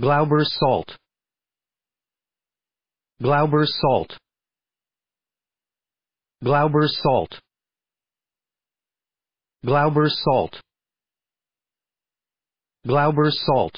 Glauber's salt. Glauber's salt. Glauber's salt. Glauber's salt. Glauber's salt.